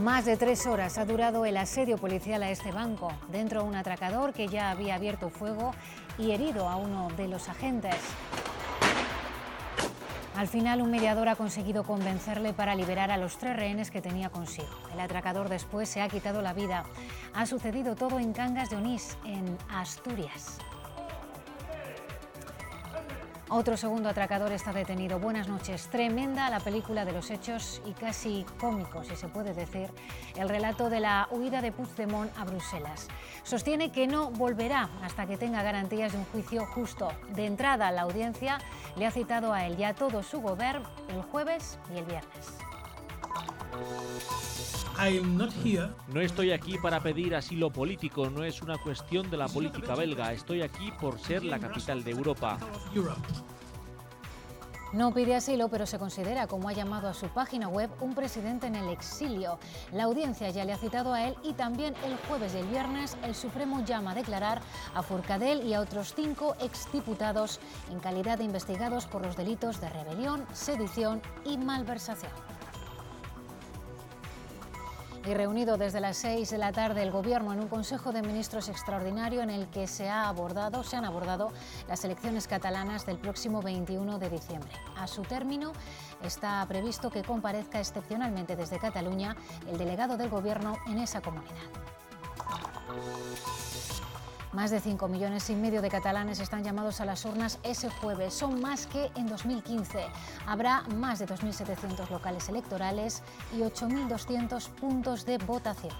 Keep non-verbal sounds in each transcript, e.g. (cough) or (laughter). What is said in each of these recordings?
Más de tres horas ha durado el asedio policial a este banco. Dentro un atracador que ya había abierto fuego y herido a uno de los agentes. Al final, un mediador ha conseguido convencerle para liberar a los tres rehenes que tenía consigo. El atracador después se ha quitado la vida. Ha sucedido todo en Cangas de Onís, en Asturias. Otro segundo atracador está detenido. Buenas noches. Tremenda la película de los hechos y casi cómico, si se puede decir, el relato de la huida de Puigdemont a Bruselas. Sostiene que no volverá hasta que tenga garantías de un juicio justo. De entrada, la audiencia le ha citado a él ya a todo su gobierno el jueves y el viernes. No estoy aquí para pedir asilo político, no es una cuestión de la política belga, estoy aquí por ser la capital de Europa. No pide asilo, pero se considera, como ha llamado a su página web, un presidente en el exilio. La audiencia ya le ha citado a él y también el jueves y el viernes el Supremo llama a declarar a Furcadel y a otros cinco exdiputados en calidad de investigados por los delitos de rebelión, sedición y malversación y reunido desde las 6 de la tarde el Gobierno en un Consejo de Ministros extraordinario en el que se, ha abordado, se han abordado las elecciones catalanas del próximo 21 de diciembre. A su término está previsto que comparezca excepcionalmente desde Cataluña el delegado del Gobierno en esa comunidad. Más de 5 millones y medio de catalanes están llamados a las urnas ese jueves. Son más que en 2015. Habrá más de 2.700 locales electorales y 8.200 puntos de votación.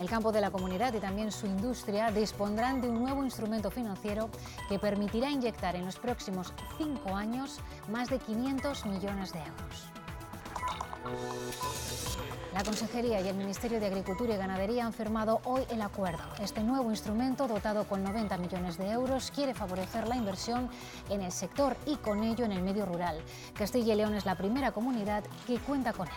El campo de la comunidad y también su industria dispondrán de un nuevo instrumento financiero que permitirá inyectar en los próximos cinco años más de 500 millones de euros. La Consejería y el Ministerio de Agricultura y Ganadería han firmado hoy el acuerdo. Este nuevo instrumento, dotado con 90 millones de euros, quiere favorecer la inversión en el sector y con ello en el medio rural. Castilla y León es la primera comunidad que cuenta con él.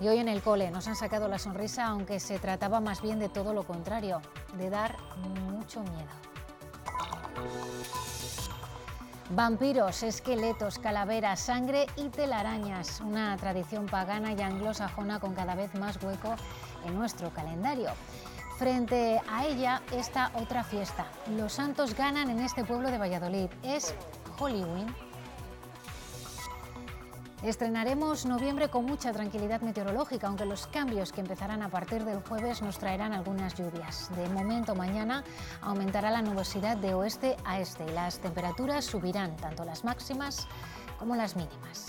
Y hoy en el cole nos han sacado la sonrisa, aunque se trataba más bien de todo lo contrario, de dar mucho miedo. Vampiros, esqueletos, calaveras, sangre y telarañas, una tradición pagana y anglosajona con cada vez más hueco en nuestro calendario. Frente a ella está otra fiesta. Los santos ganan en este pueblo de Valladolid. Es Halloween. Estrenaremos noviembre con mucha tranquilidad meteorológica, aunque los cambios que empezarán a partir del jueves nos traerán algunas lluvias. De momento, mañana aumentará la nubosidad de oeste a este y las temperaturas subirán, tanto las máximas como las mínimas.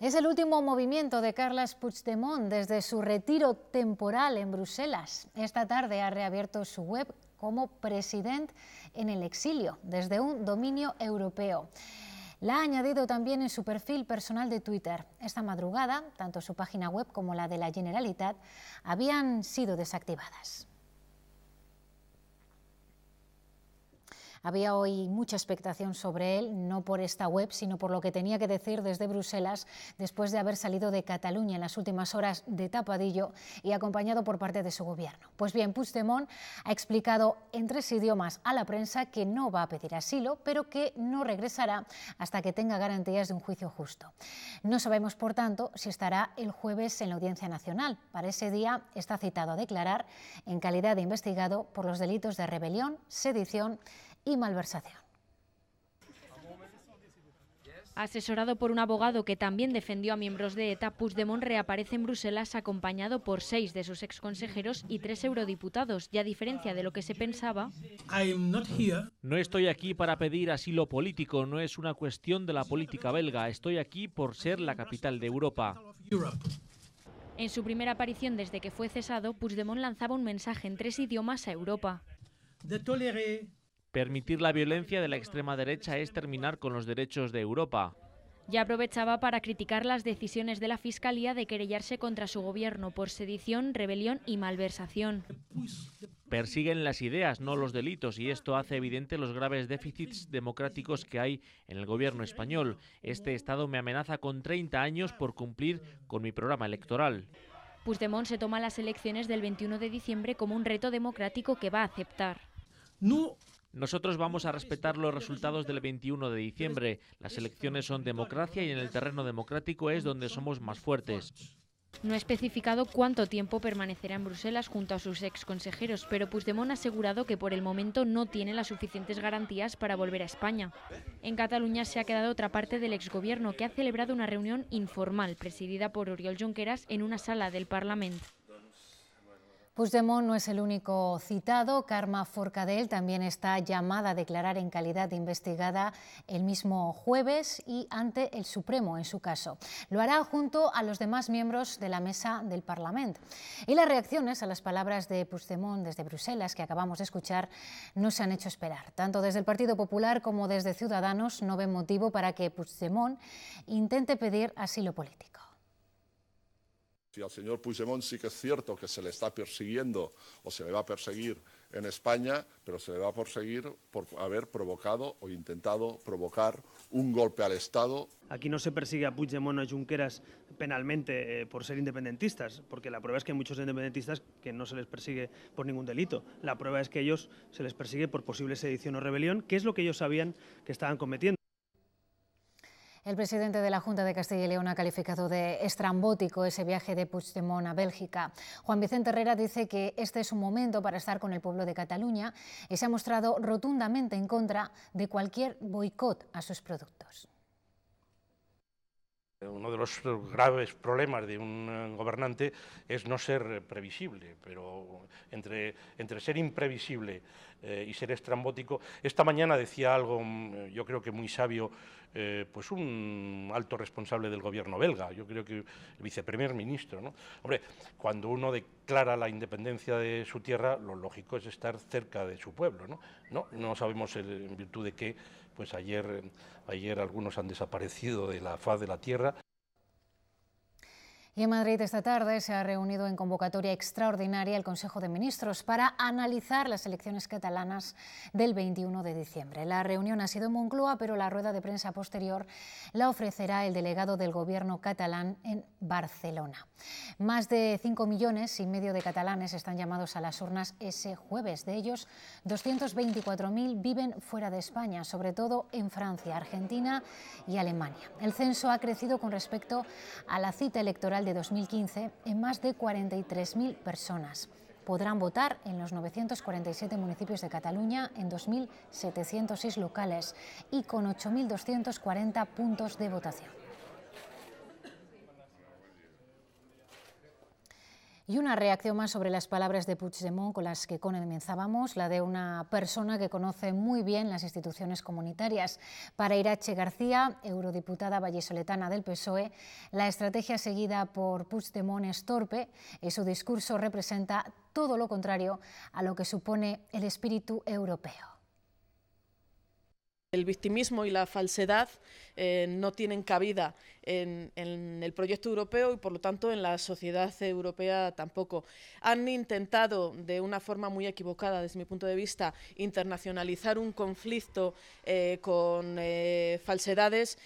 Es el último movimiento de Carles Puigdemont desde su retiro temporal en Bruselas. Esta tarde ha reabierto su web como presidente en el exilio desde un dominio europeo. La ha añadido también en su perfil personal de Twitter. Esta madrugada, tanto su página web como la de la Generalitat habían sido desactivadas. Había hoy mucha expectación sobre él, no por esta web, sino por lo que tenía que decir desde Bruselas después de haber salido de Cataluña en las últimas horas de tapadillo y acompañado por parte de su gobierno. Pues bien, Puigdemont ha explicado en tres idiomas a la prensa que no va a pedir asilo, pero que no regresará hasta que tenga garantías de un juicio justo. No sabemos, por tanto, si estará el jueves en la Audiencia Nacional. Para ese día está citado a declarar en calidad de investigado por los delitos de rebelión, sedición, y malversación. Asesorado por un abogado que también defendió a miembros de ETA, Puigdemont reaparece en Bruselas acompañado por seis de sus exconsejeros y tres eurodiputados, y a diferencia de lo que se pensaba... No estoy aquí para pedir asilo político, no es una cuestión de la política belga, estoy aquí por ser la capital de Europa. En su primera aparición desde que fue cesado, Puigdemont lanzaba un mensaje en tres idiomas a Europa. Permitir la violencia de la extrema derecha es terminar con los derechos de Europa. Ya aprovechaba para criticar las decisiones de la Fiscalía de querellarse contra su gobierno por sedición, rebelión y malversación. Persiguen las ideas, no los delitos, y esto hace evidente los graves déficits democráticos que hay en el gobierno español. Este Estado me amenaza con 30 años por cumplir con mi programa electoral. Puigdemont se toma las elecciones del 21 de diciembre como un reto democrático que va a aceptar. Nosotros vamos a respetar los resultados del 21 de diciembre. Las elecciones son democracia y en el terreno democrático es donde somos más fuertes. No ha especificado cuánto tiempo permanecerá en Bruselas junto a sus ex consejeros, pero Puigdemont ha asegurado que por el momento no tiene las suficientes garantías para volver a España. En Cataluña se ha quedado otra parte del exgobierno que ha celebrado una reunión informal presidida por Oriol Junqueras en una sala del Parlamento. Puigdemont no es el único citado. Karma Forcadell también está llamada a declarar en calidad de investigada el mismo jueves y ante el Supremo en su caso. Lo hará junto a los demás miembros de la mesa del Parlamento. Y las reacciones a las palabras de Puigdemont desde Bruselas que acabamos de escuchar no se han hecho esperar. Tanto desde el Partido Popular como desde Ciudadanos no ven motivo para que Puigdemont intente pedir asilo político. Si al señor Puigdemont sí que es cierto que se le está persiguiendo o se le va a perseguir en España, pero se le va a perseguir por haber provocado o intentado provocar un golpe al Estado. Aquí no se persigue a Puigdemont o a Junqueras penalmente eh, por ser independentistas, porque la prueba es que hay muchos independentistas que no se les persigue por ningún delito. La prueba es que ellos se les persigue por posible sedición o rebelión, que es lo que ellos sabían que estaban cometiendo. El presidente de la Junta de Castilla y León ha calificado de estrambótico ese viaje de Puigdemont a Bélgica. Juan Vicente Herrera dice que este es un momento para estar con el pueblo de Cataluña y se ha mostrado rotundamente en contra de cualquier boicot a sus productos. Uno de los graves problemas de un eh, gobernante es no ser previsible, pero entre, entre ser imprevisible eh, y ser estrambótico, esta mañana decía algo, mm, yo creo que muy sabio, eh, pues un alto responsable del gobierno belga, yo creo que el viceprimer ministro. ¿no? Hombre, cuando uno declara la independencia de su tierra, lo lógico es estar cerca de su pueblo, ¿no? No, no sabemos en virtud de qué pues ayer, eh, ayer algunos han desaparecido de la faz de la tierra y en Madrid esta tarde se ha reunido en convocatoria extraordinaria el Consejo de Ministros para analizar las elecciones catalanas del 21 de diciembre. La reunión ha sido en Moncloa, pero la rueda de prensa posterior la ofrecerá el delegado del Gobierno catalán en Barcelona. Más de 5 millones y medio de catalanes están llamados a las urnas ese jueves. De ellos, 224.000 viven fuera de España, sobre todo en Francia, Argentina y Alemania. El censo ha crecido con respecto a la cita electoral de 2015 en más de 43.000 personas. Podrán votar en los 947 municipios de Cataluña, en 2.706 locales y con 8.240 puntos de votación. Y una reacción más sobre las palabras de Puigdemont con las que comenzábamos, la de una persona que conoce muy bien las instituciones comunitarias. Para Irache García, eurodiputada vallisoletana del PSOE, la estrategia seguida por Puigdemont es torpe y su discurso representa todo lo contrario a lo que supone el espíritu europeo. El victimismo y la falsedad eh, no tienen cabida en, el proyecto europeo y, por lo tanto, en la sociedad europea tampoco. Han intentado, de una forma muy equivocada desde mi punto de vista, internacionalizar un conflicto eh, con eh, falsedades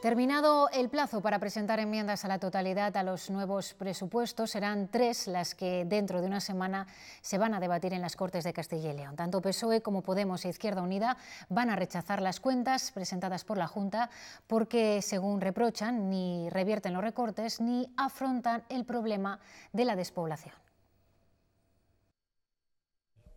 Terminado el plazo para presentar enmiendas a la totalidad a los nuevos presupuestos, serán tres las que dentro de una semana se van a debatir en las Cortes de Castilla y León. Tanto PSOE como Podemos e Izquierda Unida van a rechazar las cuentas presentadas por la Junta porque, según reprochan, ni revierten los recortes ni afrontan el problema de la despoblación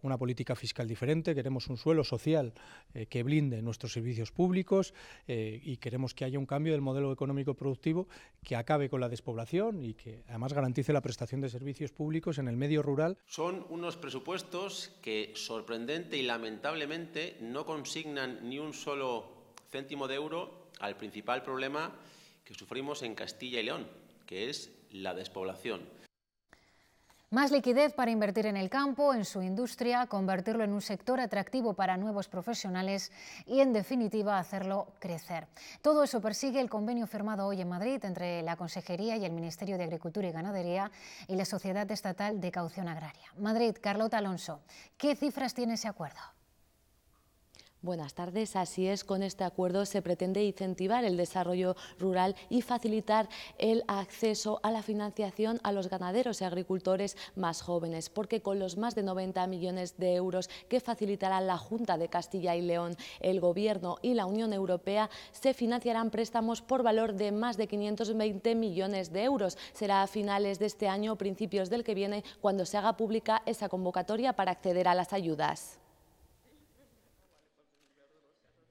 una política fiscal diferente, queremos un suelo social eh, que blinde nuestros servicios públicos eh, y queremos que haya un cambio del modelo económico productivo que acabe con la despoblación y que además garantice la prestación de servicios públicos en el medio rural. Son unos presupuestos que sorprendente y lamentablemente no consignan ni un solo céntimo de euro al principal problema que sufrimos en Castilla y León, que es la despoblación. Más liquidez para invertir en el campo, en su industria, convertirlo en un sector atractivo para nuevos profesionales y, en definitiva, hacerlo crecer. Todo eso persigue el convenio firmado hoy en Madrid entre la Consejería y el Ministerio de Agricultura y Ganadería y la Sociedad Estatal de Caución Agraria. Madrid, Carlota Alonso, ¿qué cifras tiene ese acuerdo? Buenas tardes. Así es, con este acuerdo se pretende incentivar el desarrollo rural y facilitar el acceso a la financiación a los ganaderos y agricultores más jóvenes, porque con los más de 90 millones de euros que facilitarán la Junta de Castilla y León, el Gobierno y la Unión Europea, se financiarán préstamos por valor de más de 520 millones de euros. Será a finales de este año o principios del que viene cuando se haga pública esa convocatoria para acceder a las ayudas.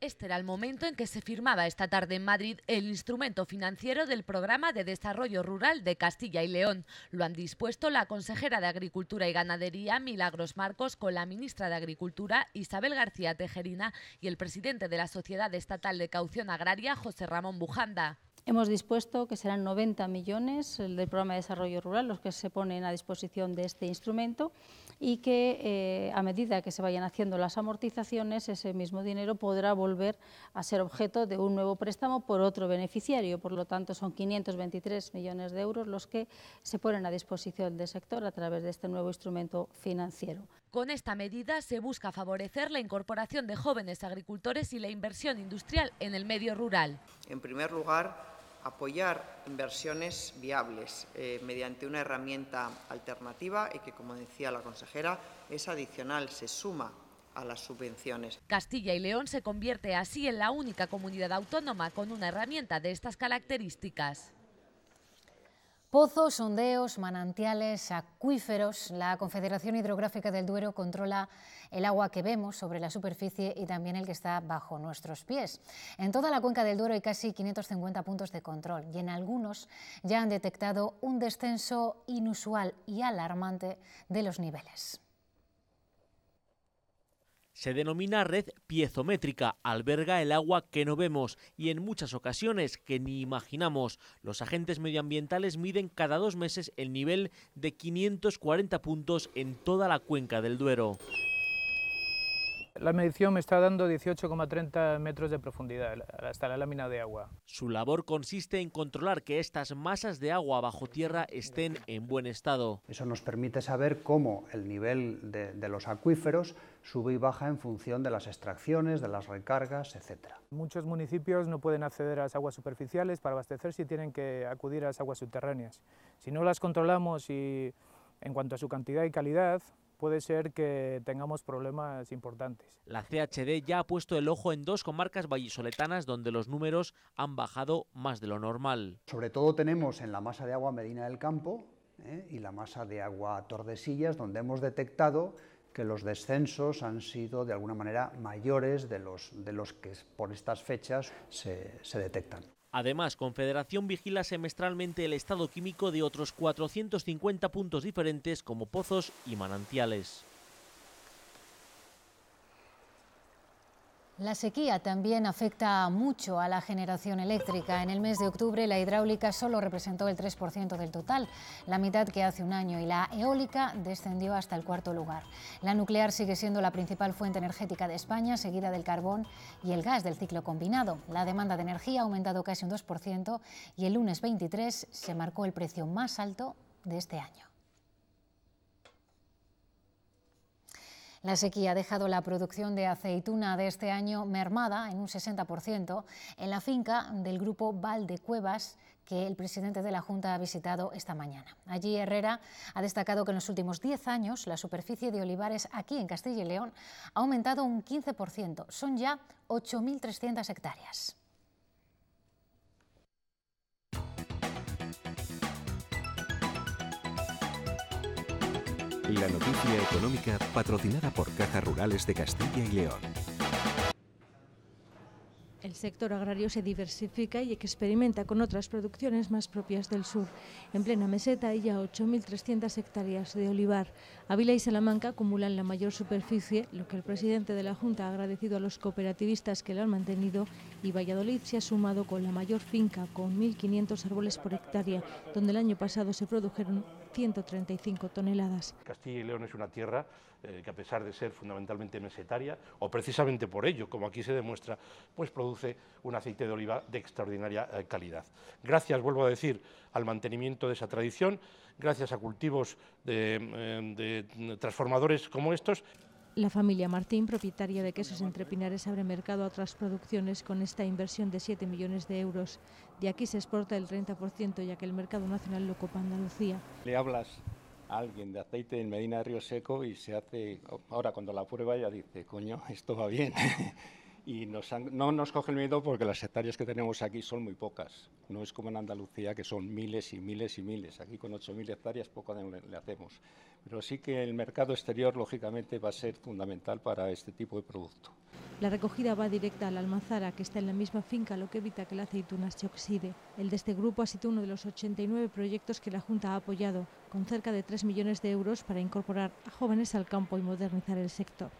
Este era el momento en que se firmaba esta tarde en Madrid el instrumento financiero del Programa de Desarrollo Rural de Castilla y León. Lo han dispuesto la consejera de Agricultura y Ganadería, Milagros Marcos, con la ministra de Agricultura, Isabel García Tejerina, y el presidente de la Sociedad Estatal de Caución Agraria, José Ramón Bujanda. Hemos dispuesto que serán 90 millones del programa de desarrollo rural los que se ponen a disposición de este instrumento y que eh, a medida que se vayan haciendo las amortizaciones, ese mismo dinero podrá volver a ser objeto de un nuevo préstamo por otro beneficiario. Por lo tanto, son 523 millones de euros los que se ponen a disposición del sector a través de este nuevo instrumento financiero. Con esta medida se busca favorecer la incorporación de jóvenes agricultores y la inversión industrial en el medio rural. En primer lugar, apoyar inversiones viables eh, mediante una herramienta alternativa y que, como decía la consejera, es adicional, se suma a las subvenciones. Castilla y León se convierte así en la única comunidad autónoma con una herramienta de estas características. Pozos, sondeos, manantiales, acuíferos. La Confederación Hidrográfica del Duero controla el agua que vemos sobre la superficie y también el que está bajo nuestros pies. En toda la cuenca del Duero hay casi 550 puntos de control y en algunos ya han detectado un descenso inusual y alarmante de los niveles. Se denomina red piezométrica, alberga el agua que no vemos y en muchas ocasiones que ni imaginamos. Los agentes medioambientales miden cada dos meses el nivel de 540 puntos en toda la cuenca del Duero. La medición me está dando 18,30 metros de profundidad hasta la lámina de agua. Su labor consiste en controlar que estas masas de agua bajo tierra estén en buen estado. Eso nos permite saber cómo el nivel de, los acuíferos sube y baja en función de las extracciones, de las recargas, etc. Muchos municipios no pueden acceder a las aguas superficiales para abastecerse y tienen que acudir a las aguas subterráneas. Si no las controlamos y en cuanto a su cantidad y calidad, puede ser que tengamos problemas importantes. La CHD ya ha puesto el ojo en dos comarcas vallisoletanas donde los números han bajado más de lo normal. Sobre todo tenemos en la masa de agua Medina del Campo ¿eh? y la masa de agua Tordesillas, donde hemos detectado que los descensos han sido de alguna manera mayores de los, que por estas fechas se, se detectan. Además, Confederación vigila semestralmente el estado químico de otros 450 puntos diferentes como pozos y manantiales. La sequía también afecta mucho a la generación eléctrica. En el mes de octubre la hidráulica solo representó el 3% del total, la mitad que hace un año, y la eólica descendió hasta el cuarto lugar. La nuclear sigue siendo la principal fuente energética de España, seguida del carbón y el gas del ciclo combinado. La demanda de energía ha aumentado casi un 2% y el lunes 23 se marcó el precio más alto de este año. La sequía ha dejado la producción de aceituna de este año mermada en un 60% en la finca del grupo de Cuevas que el presidente de la Junta ha visitado esta mañana. Allí Herrera ha destacado que en los últimos 10 años la superficie de olivares aquí en Castilla y León ha aumentado un 15%. Son ya 8.300 hectáreas. La noticia económica patrocinada por Cajas Rurales de Castilla y León. El sector agrario se diversifica y experimenta con otras producciones más propias del sur. En plena meseta hay ya 8.300 hectáreas de olivar. Ávila y Salamanca acumulan la mayor superficie, lo que el presidente de la Junta ha agradecido a los cooperativistas que lo han mantenido y Valladolid se ha sumado con la mayor finca, con 1.500 árboles por hectárea, donde el año pasado se produjeron 135 toneladas. Castilla y León es una tierra eh, que a pesar de ser fundamentalmente mesetaria, o precisamente por ello, como aquí se demuestra, pues produce un aceite de oliva de extraordinaria eh, calidad. Gracias, vuelvo a decir, al mantenimiento de esa tradición, gracias a cultivos eh, mm, transformadores como estos. La familia Martín, propietaria de Quesos entrepinares, abre mercado a otras producciones con esta inversión de 7 millones de euros. De aquí se exporta el 30%, ya que el mercado nacional lo ocupa Andalucía. Le hablas a alguien de aceite en Medina de Río Seco y se hace, ahora cuando la prueba ya dice, coño, esto va bien. (laughs) y no nos coge el miedo porque las hectáreas que tenemos aquí son muy pocas. No es como en Andalucía, que son miles y miles y miles. Aquí con 8.000 hectáreas poco le, hacemos. Pero sí que el mercado exterior, lógicamente, va a ser fundamental para este tipo de producto. La recogida va directa a la almazara, que está en la misma finca, lo que evita que la aceituna se oxide. El de este grupo ha sido uno de los 89 proyectos que la Junta ha apoyado, con cerca de 3 millones de euros para incorporar a jóvenes al campo y modernizar el sector.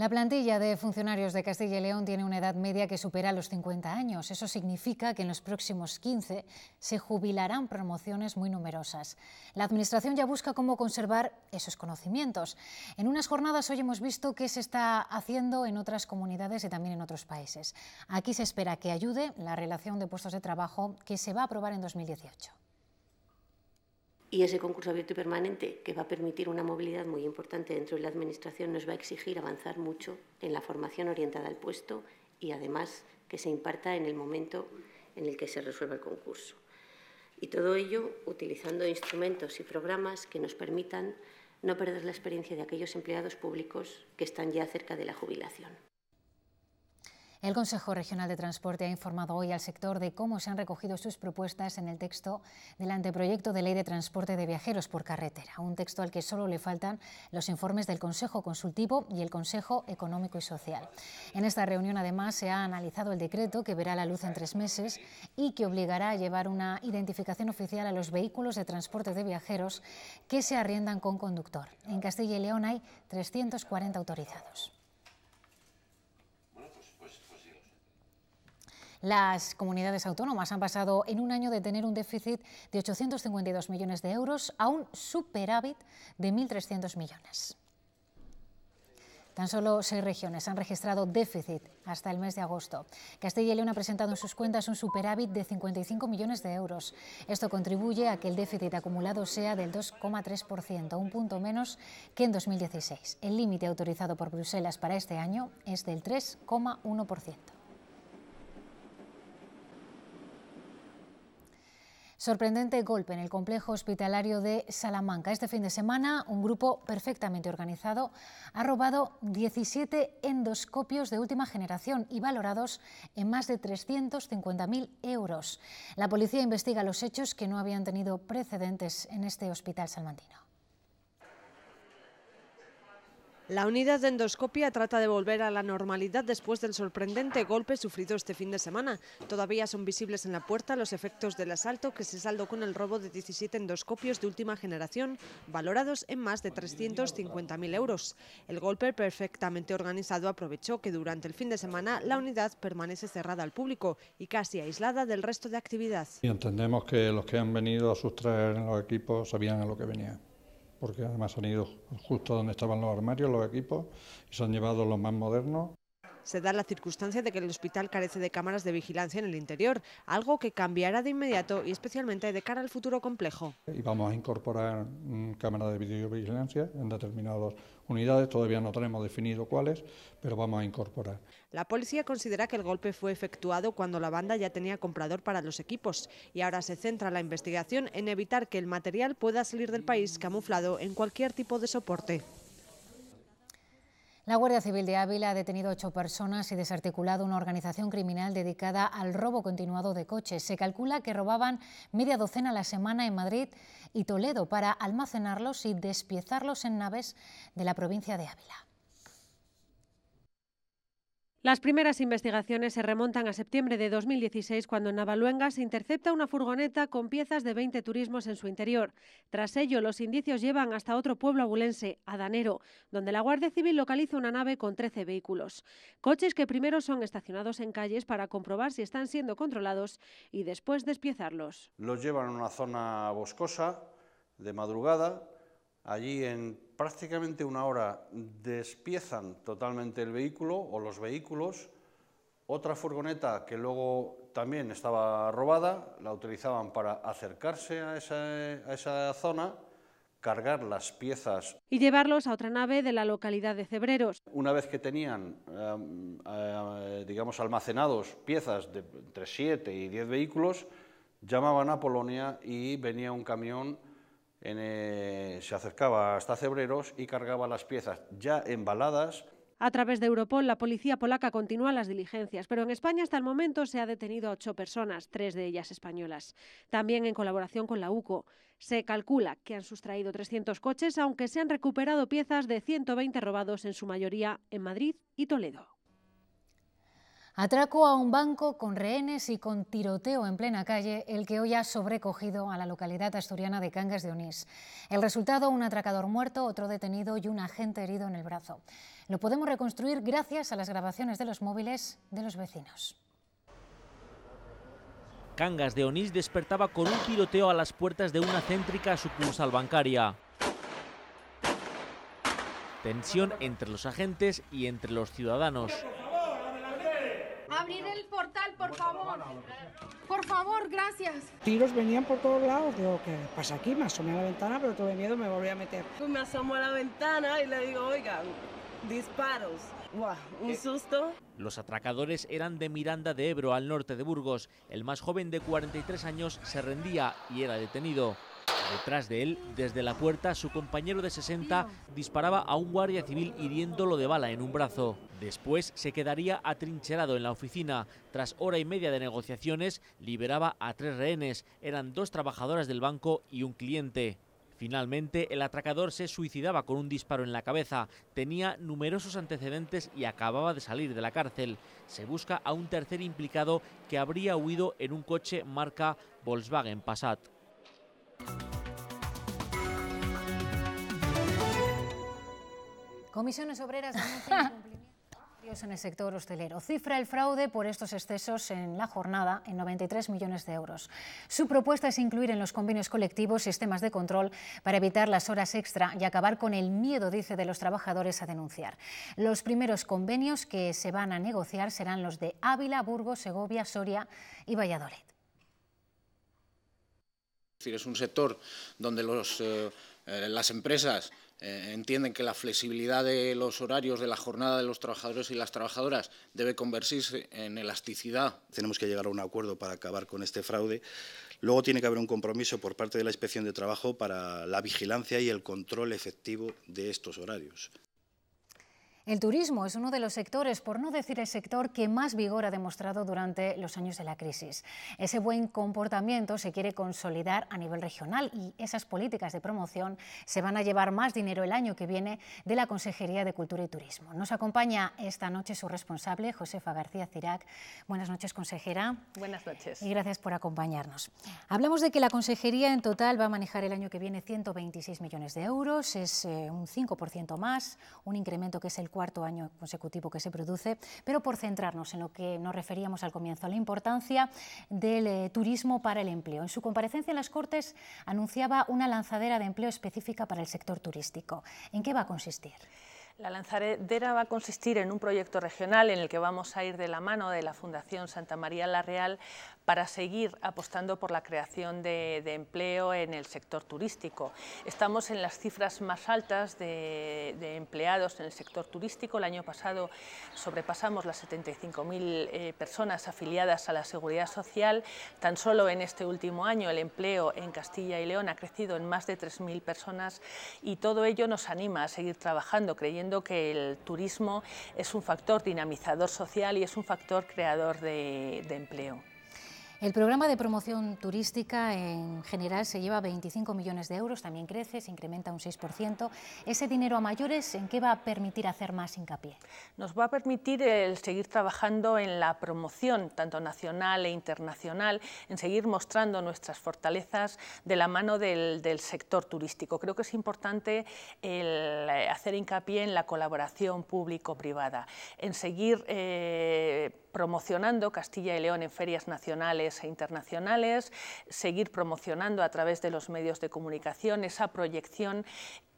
La plantilla de funcionarios de Castilla y León tiene una edad media que supera los 50 años. Eso significa que en los próximos 15 se jubilarán promociones muy numerosas. La Administración ya busca cómo conservar esos conocimientos. En unas jornadas hoy hemos visto qué se está haciendo en otras comunidades y también en otros países. Aquí se espera que ayude la relación de puestos de trabajo que se va a aprobar en 2018. Y ese concurso abierto y permanente, que va a permitir una movilidad muy importante dentro de la Administración, nos va a exigir avanzar mucho en la formación orientada al puesto y, además, que se imparta en el momento en el que se resuelva el concurso. Y todo ello utilizando instrumentos y programas que nos permitan no perder la experiencia de aquellos empleados públicos que están ya cerca de la jubilación. El Consejo Regional de Transporte ha informado hoy al sector de cómo se han recogido sus propuestas en el texto del anteproyecto de ley de transporte de viajeros por carretera, un texto al que solo le faltan los informes del Consejo Consultivo y el Consejo Económico y Social. En esta reunión, además, se ha analizado el decreto que verá la luz en tres meses y que obligará a llevar una identificación oficial a los vehículos de transporte de viajeros que se arriendan con conductor. En Castilla y León hay 340 autorizados. Las comunidades autónomas han pasado en un año de tener un déficit de 852 millones de euros a un superávit de 1.300 millones. Tan solo seis regiones han registrado déficit hasta el mes de agosto. Castilla y León ha presentado en sus cuentas un superávit de 55 millones de euros. Esto contribuye a que el déficit acumulado sea del 2,3%, un punto menos que en 2016. El límite autorizado por Bruselas para este año es del 3,1%. Sorprendente golpe en el complejo hospitalario de Salamanca. Este fin de semana, un grupo perfectamente organizado ha robado 17 endoscopios de última generación y valorados en más de 350.000 euros. La policía investiga los hechos que no habían tenido precedentes en este hospital salmantino. La unidad de endoscopia trata de volver a la normalidad después del sorprendente golpe sufrido este fin de semana. Todavía son visibles en la puerta los efectos del asalto que se saldó con el robo de 17 endoscopios de última generación, valorados en más de 350.000 euros. El golpe perfectamente organizado aprovechó que durante el fin de semana la unidad permanece cerrada al público y casi aislada del resto de actividad. Y entendemos que los que han venido a sustraer los equipos sabían a lo que venían porque además han ido justo donde estaban los armarios, los equipos, y se han llevado los más modernos se da la circunstancia de que el hospital carece de cámaras de vigilancia en el interior, algo que cambiará de inmediato y especialmente de cara al futuro complejo. Y vamos a incorporar mm, cámaras de videovigilancia en determinadas unidades, todavía no tenemos definido cuáles, pero vamos a incorporar. La policía considera que el golpe fue efectuado cuando la banda ya tenía comprador para los equipos y ahora se centra la investigación en evitar que el material pueda salir del país camuflado en cualquier tipo de soporte. La Guardia Civil de Ávila ha detenido ocho personas y desarticulado una organización criminal dedicada al robo continuado de coches. Se calcula que robaban media docena la semana en Madrid y Toledo para almacenarlos y despiezarlos en naves de la provincia de Ávila. Las primeras investigaciones se remontan a septiembre de 2016, cuando en Navaluenga se intercepta una furgoneta con piezas de 20 turismos en su interior. Tras ello, los indicios llevan hasta otro pueblo abulense, Adanero, donde la Guardia Civil localiza una nave con 13 vehículos. Coches que primero son estacionados en calles para comprobar si están siendo controlados y después despiezarlos. Los llevan a una zona boscosa de madrugada Allí en prácticamente una hora despiezan totalmente el vehículo o los vehículos. Otra furgoneta que luego también estaba robada, la utilizaban para acercarse a esa, zona, cargar las piezas. Y llevarlos a otra nave de la localidad de Cebreros. Una vez que tenían, eh, eh, digamos, almacenados piezas de entre 7 y 10 vehículos, llamaban a Polonia y venía un camión en, eh, se acercaba hasta Cebreros y cargaba las piezas ya embaladas. A través de Europol, la policía polaca continúa las diligencias, pero en España hasta el momento se ha detenido a ocho personas, tres de ellas españolas. También en colaboración con la UCO. Se calcula que han sustraído 300 coches, aunque se han recuperado piezas de 120 robados, en su mayoría en Madrid y Toledo. Atraco a un banco con rehenes y con tiroteo en plena calle, el que hoy ha sobrecogido a la localidad asturiana de Cangas de Onís. El resultado, un atracador muerto, otro detenido y un agente herido en el brazo. Lo podemos reconstruir gracias a las grabaciones de los móviles de los vecinos. Cangas de Onís despertaba con un tiroteo a las puertas de una céntrica sucursal bancaria. Tensión entre los agentes y entre los ciudadanos abrir el portal, por favor. Por favor, gracias. Tiros venían por todos lados. Digo, ¿qué pasa aquí? Me asomé a la ventana, pero tuve miedo me volví a meter. Pues me asomo a la ventana y le digo, oiga, disparos. ¡Guau! ¡Un susto! Los atracadores eran de Miranda de Ebro, al norte de Burgos. El más joven de 43 años se rendía y era detenido. Detrás de él, desde la puerta, su compañero de 60 disparaba a un guardia civil hiriéndolo de bala en un brazo. Después se quedaría atrincherado en la oficina. Tras hora y media de negociaciones, liberaba a tres rehenes. Eran dos trabajadoras del banco y un cliente. Finalmente, el atracador se suicidaba con un disparo en la cabeza, tenía numerosos antecedentes y acababa de salir de la cárcel. Se busca a un tercer implicado que habría huido en un coche marca Volkswagen Passat. Comisiones Obreras denuncia incumplimiento en el sector hostelero. Cifra el fraude por estos excesos en la jornada en 93 millones de euros. Su propuesta es incluir en los convenios colectivos sistemas de control para evitar las horas extra y acabar con el miedo, dice, de los trabajadores a denunciar. Los primeros convenios que se van a negociar serán los de Ávila, Burgos, Segovia, Soria y Valladolid. Es un sector donde eh, eh, las empresas eh, entienden que la flexibilidad de los horarios de la jornada de los trabajadores y las trabajadoras debe convertirse en elasticidad. Tenemos que llegar a un acuerdo para acabar con este fraude. Luego tiene que haber un compromiso por parte de la Inspección de Trabajo para la vigilancia y el control efectivo de estos horarios. El turismo es uno de los sectores, por no decir el sector, que más vigor ha demostrado durante los años de la crisis. Ese buen comportamiento se quiere consolidar a nivel regional y esas políticas de promoción se van a llevar más dinero el año que viene de la Consejería de Cultura y Turismo. Nos acompaña esta noche su responsable, Josefa García Cirac. Buenas noches, consejera. Buenas noches. Y gracias por acompañarnos. Hablamos de que la Consejería en total va a manejar el año que viene 126 millones de euros, es eh, un 5% más, un incremento que es el 4 cuarto año consecutivo que se produce, pero por centrarnos en lo que nos referíamos al comienzo, la importancia del eh, turismo para el empleo. En su comparecencia en las Cortes anunciaba una lanzadera de empleo específica para el sector turístico. ¿En qué va a consistir? La lanzadera va a consistir en un proyecto regional en el que vamos a ir de la mano de la Fundación Santa María La Real para seguir apostando por la creación de, empleo en el sector turístico. Estamos en las cifras más altas de, empleados en el sector turístico. El año pasado sobrepasamos las 75.000 eh, personas afiliadas a la seguridad social. Tan solo en este último año el empleo en Castilla y León ha crecido en más de 3.000 personas y todo ello nos anima a seguir trabajando, creyendo que el turismo es un factor dinamizador social y es un factor creador de empleo. El programa de promoción turística en general se lleva 25 millones de euros, también crece, se incrementa un 6%. ¿Ese dinero a mayores en qué va a permitir hacer más hincapié? Nos va a permitir eh, seguir trabajando en la promoción, tanto nacional e internacional, en seguir mostrando nuestras fortalezas de la mano del, sector turístico. Creo que es importante eh, hacer hincapié en la colaboración público-privada, en seguir eh, promocionando Castilla y León en ferias nacionales e internacionales, seguir promocionando a través de los medios de comunicación esa proyección.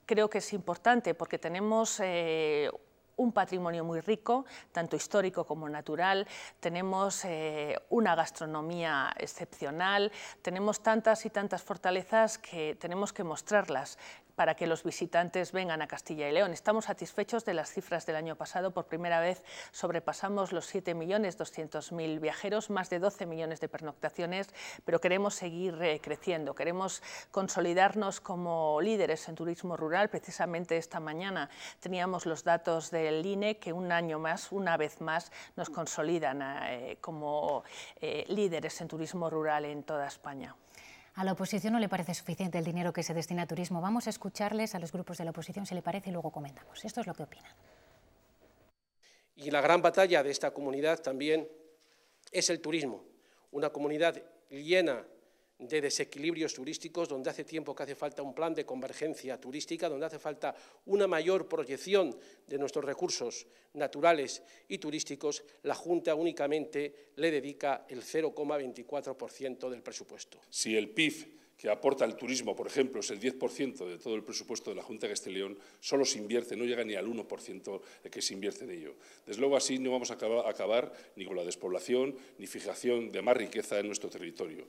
Creo que es importante porque tenemos... Eh, un patrimonio muy rico, tanto histórico como natural, tenemos eh, una gastronomía excepcional, tenemos tantas y tantas fortalezas que tenemos que mostrarlas para que los visitantes vengan a Castilla y León. Estamos satisfechos de las cifras del año pasado. Por primera vez sobrepasamos los 7.200.000 viajeros, más de 12 millones de pernoctaciones, pero queremos seguir eh, creciendo, queremos consolidarnos como líderes en turismo rural. Precisamente esta mañana teníamos los datos del INE que un año más, una vez más, nos consolidan eh, como eh, líderes en turismo rural en toda España. A la oposición no le parece suficiente el dinero que se destina a turismo. Vamos a escucharles a los grupos de la oposición si le parece y luego comentamos. Esto es lo que opinan. Y la gran batalla de esta comunidad también es el turismo. Una comunidad llena de desequilibrios turísticos, donde hace tiempo que hace falta un plan de convergencia turística, donde hace falta una mayor proyección de nuestros recursos naturales y turísticos, la Junta únicamente le dedica el 0,24% del presupuesto. Si el PIB que aporta el turismo, por ejemplo, es el 10% de todo el presupuesto de la Junta de león solo se invierte, no llega ni al 1% que se invierte en ello. Desde luego así no vamos a acabar ni con la despoblación ni fijación de más riqueza en nuestro territorio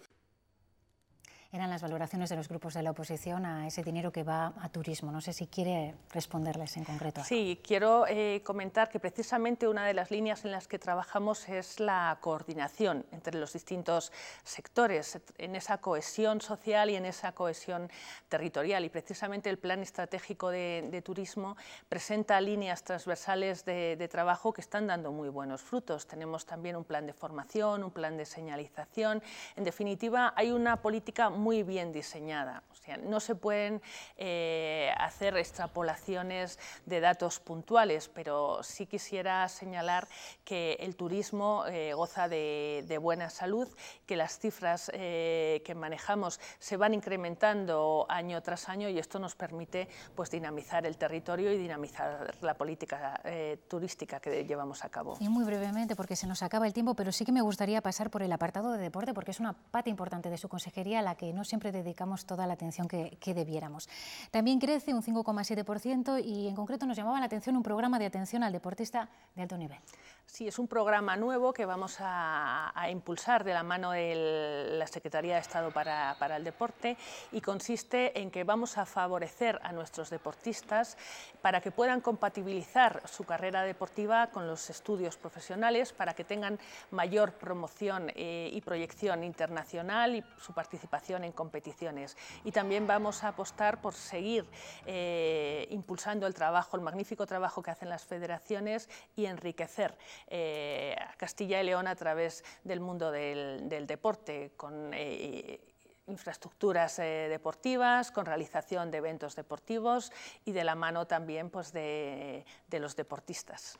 eran las valoraciones de los grupos de la oposición a ese dinero que va a turismo. No sé si quiere responderles en concreto. Sí, quiero eh, comentar que precisamente una de las líneas en las que trabajamos es la coordinación entre los distintos sectores, en esa cohesión social y en esa cohesión territorial. Y precisamente el Plan Estratégico de, Turismo presenta líneas transversales de, de trabajo que están dando muy buenos frutos. Tenemos también un plan de formación, un plan de señalización. En definitiva, hay una política muy bien diseñada. no se pueden eh, hacer extrapolaciones de datos puntuales, pero sí quisiera señalar que el turismo eh, goza de, buena salud, que las cifras eh, que manejamos se van incrementando año tras año y esto nos permite pues, dinamizar el territorio y dinamizar la política turística que llevamos a cabo. Y muy brevemente, porque se nos acaba el tiempo, pero sí que me gustaría pasar por el apartado de deporte, porque es una pata importante de su consejería la que no siempre dedicamos toda la atención que, que debiéramos. También crece un 5,7% y en concreto nos llamaba la atención un programa de atención al deportista de alto nivel. Sí, es un programa nuevo que vamos a, impulsar de la mano de la Secretaría de Estado para, el Deporte y consiste en que vamos a favorecer a nuestros deportistas para que puedan compatibilizar su carrera deportiva con los estudios profesionales, para que tengan mayor promoción eh, y proyección internacional y su participación en competiciones. Y también vamos a apostar por seguir eh, impulsando el trabajo, el magnífico trabajo que hacen las federaciones y enriquecer eh, Castilla y León a través del mundo del, deporte, con eh, infraestructuras eh, deportivas, con realización de eventos deportivos y de la mano también pues, de los deportistas.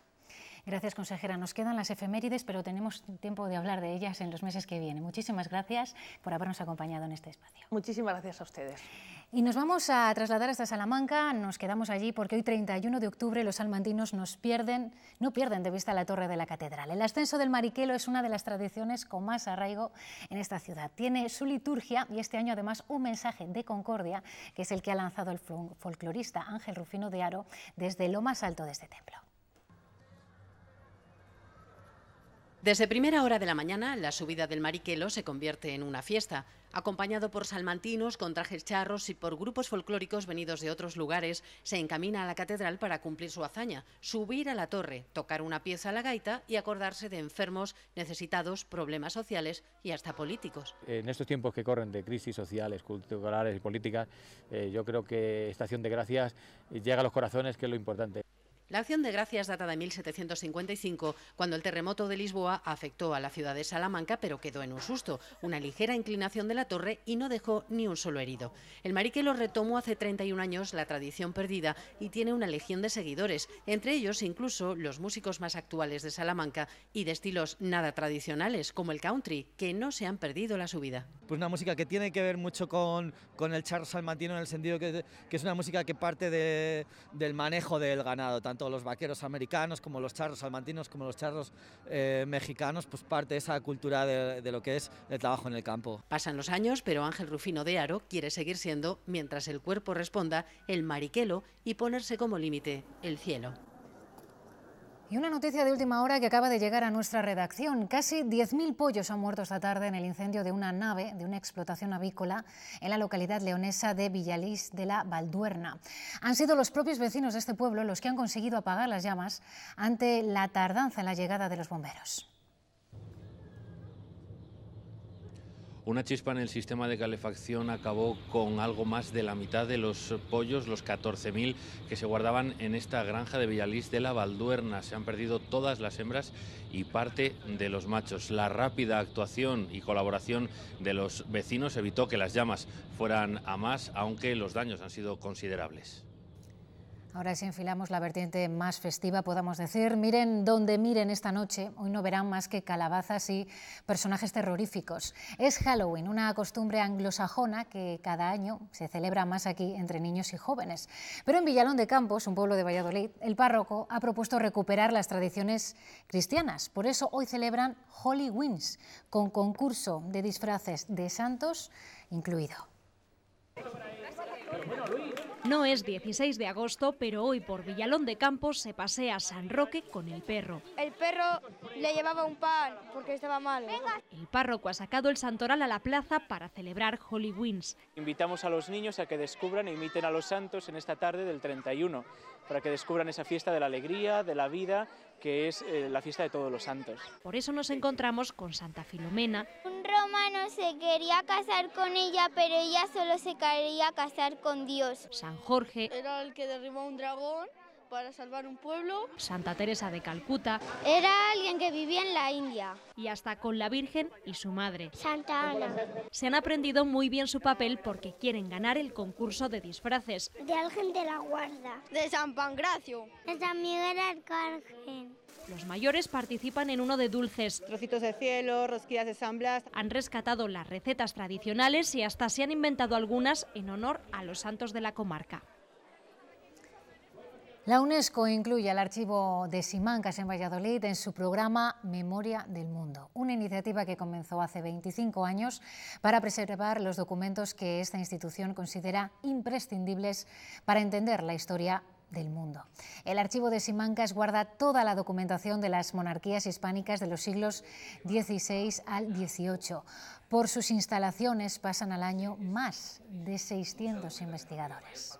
Gracias, consejera. Nos quedan las efemérides, pero tenemos tiempo de hablar de ellas en los meses que vienen. Muchísimas gracias por habernos acompañado en este espacio. Muchísimas gracias a ustedes. Y nos vamos a trasladar hasta Salamanca, nos quedamos allí porque hoy 31 de octubre los salmantinos nos pierden, no pierden de vista la torre de la catedral. El ascenso del Mariquelo es una de las tradiciones con más arraigo en esta ciudad. Tiene su liturgia y este año además un mensaje de concordia que es el que ha lanzado el folclorista Ángel Rufino de Aro desde lo más alto de este templo. Desde primera hora de la mañana, la subida del Mariquelo se convierte en una fiesta, acompañado por salmantinos con trajes charros y por grupos folclóricos venidos de otros lugares, se encamina a la catedral para cumplir su hazaña, subir a la torre, tocar una pieza a la gaita y acordarse de enfermos, necesitados, problemas sociales y hasta políticos. En estos tiempos que corren de crisis sociales, culturales y políticas, eh, yo creo que Estación de Gracias llega a los corazones, que es lo importante. La acción de gracias data de 1755, cuando el terremoto de Lisboa afectó a la ciudad de Salamanca, pero quedó en un susto, una ligera inclinación de la torre y no dejó ni un solo herido. El Mariquelo retomó hace 31 años la tradición perdida y tiene una legión de seguidores, entre ellos incluso los músicos más actuales de Salamanca y de estilos nada tradicionales, como el country, que no se han perdido la subida. Pues una música que tiene que ver mucho con, con el charro salmantino en el sentido que, es una música que parte del manejo del ganado, tanto los vaqueros americanos como los charros salmantinos, como los charros eh, mexicanos, pues parte de esa cultura de, de, lo que es el trabajo en el campo. Pasan los años, pero Ángel Rufino de Aro quiere seguir siendo, mientras el cuerpo responda, el mariquelo y ponerse como límite el cielo. Y una noticia de última hora que acaba de llegar a nuestra redacción. Casi 10.000 pollos han muerto esta tarde en el incendio de una nave de una explotación avícola en la localidad leonesa de Villalís de la Valduerna. Han sido los propios vecinos de este pueblo los que han conseguido apagar las llamas ante la tardanza en la llegada de los bomberos. Una chispa en el sistema de calefacción acabó con algo más de la mitad de los pollos, los 14.000 que se guardaban en esta granja de Villalís de la Valduerna. Se han perdido todas las hembras y parte de los machos. La rápida actuación y colaboración de los vecinos evitó que las llamas fueran a más, aunque los daños han sido considerables. Ahora si enfilamos la vertiente más festiva, podamos decir, miren donde miren esta noche, hoy no verán más que calabazas y personajes terroríficos. Es Halloween, una costumbre anglosajona que cada año se celebra más aquí entre niños y jóvenes. Pero en Villalón de Campos, un pueblo de Valladolid, el párroco ha propuesto recuperar las tradiciones cristianas. Por eso hoy celebran Holy Wins, con concurso de disfraces de santos incluido. No es 16 de agosto, pero hoy por Villalón de Campos se pasea San Roque con el perro. El perro le llevaba un pan porque estaba mal. El párroco ha sacado el santoral a la plaza para celebrar Holy Invitamos a los niños a que descubran e imiten a los santos en esta tarde del 31, para que descubran esa fiesta de la alegría, de la vida, que es eh, la fiesta de todos los santos. Por eso nos encontramos con Santa Filomena se quería casar con ella, pero ella solo se quería casar con Dios. San Jorge era el que derribó un dragón para salvar un pueblo. Santa Teresa de Calcuta. Era alguien que vivía en la India. Y hasta con la Virgen y su madre. Santa Ana. Se han aprendido muy bien su papel porque quieren ganar el concurso de disfraces. De alguien de la guarda. De San Pangracio De San Miguel Arcángel. Los mayores participan en uno de dulces. Trocitos de cielo, rosquillas de San Blas. Han rescatado las recetas tradicionales y hasta se han inventado algunas en honor a los santos de la comarca. La UNESCO incluye al archivo de Simancas en Valladolid en su programa Memoria del Mundo, una iniciativa que comenzó hace 25 años para preservar los documentos que esta institución considera imprescindibles para entender la historia del mundo. El archivo de Simancas guarda toda la documentación de las monarquías hispánicas de los siglos XVI al XVIII. Por sus instalaciones pasan al año más de 600 investigadores.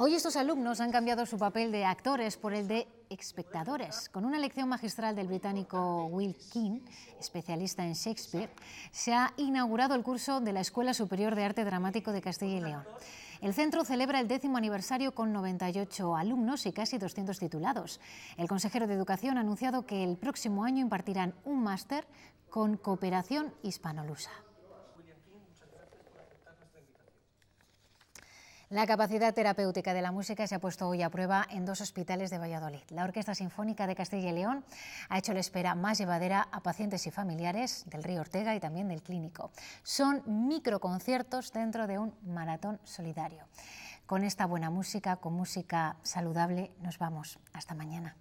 Hoy estos alumnos han cambiado su papel de actores por el de espectadores. Con una lección magistral del británico Will King, especialista en Shakespeare, se ha inaugurado el curso de la Escuela Superior de Arte Dramático de Castilla y León. El centro celebra el décimo aniversario con 98 alumnos y casi 200 titulados. El consejero de Educación ha anunciado que el próximo año impartirán un máster con cooperación hispanolusa. La capacidad terapéutica de la música se ha puesto hoy a prueba en dos hospitales de Valladolid. La Orquesta Sinfónica de Castilla y León ha hecho la espera más llevadera a pacientes y familiares del Río Ortega y también del Clínico. Son microconciertos dentro de un maratón solidario. Con esta buena música, con música saludable, nos vamos. Hasta mañana.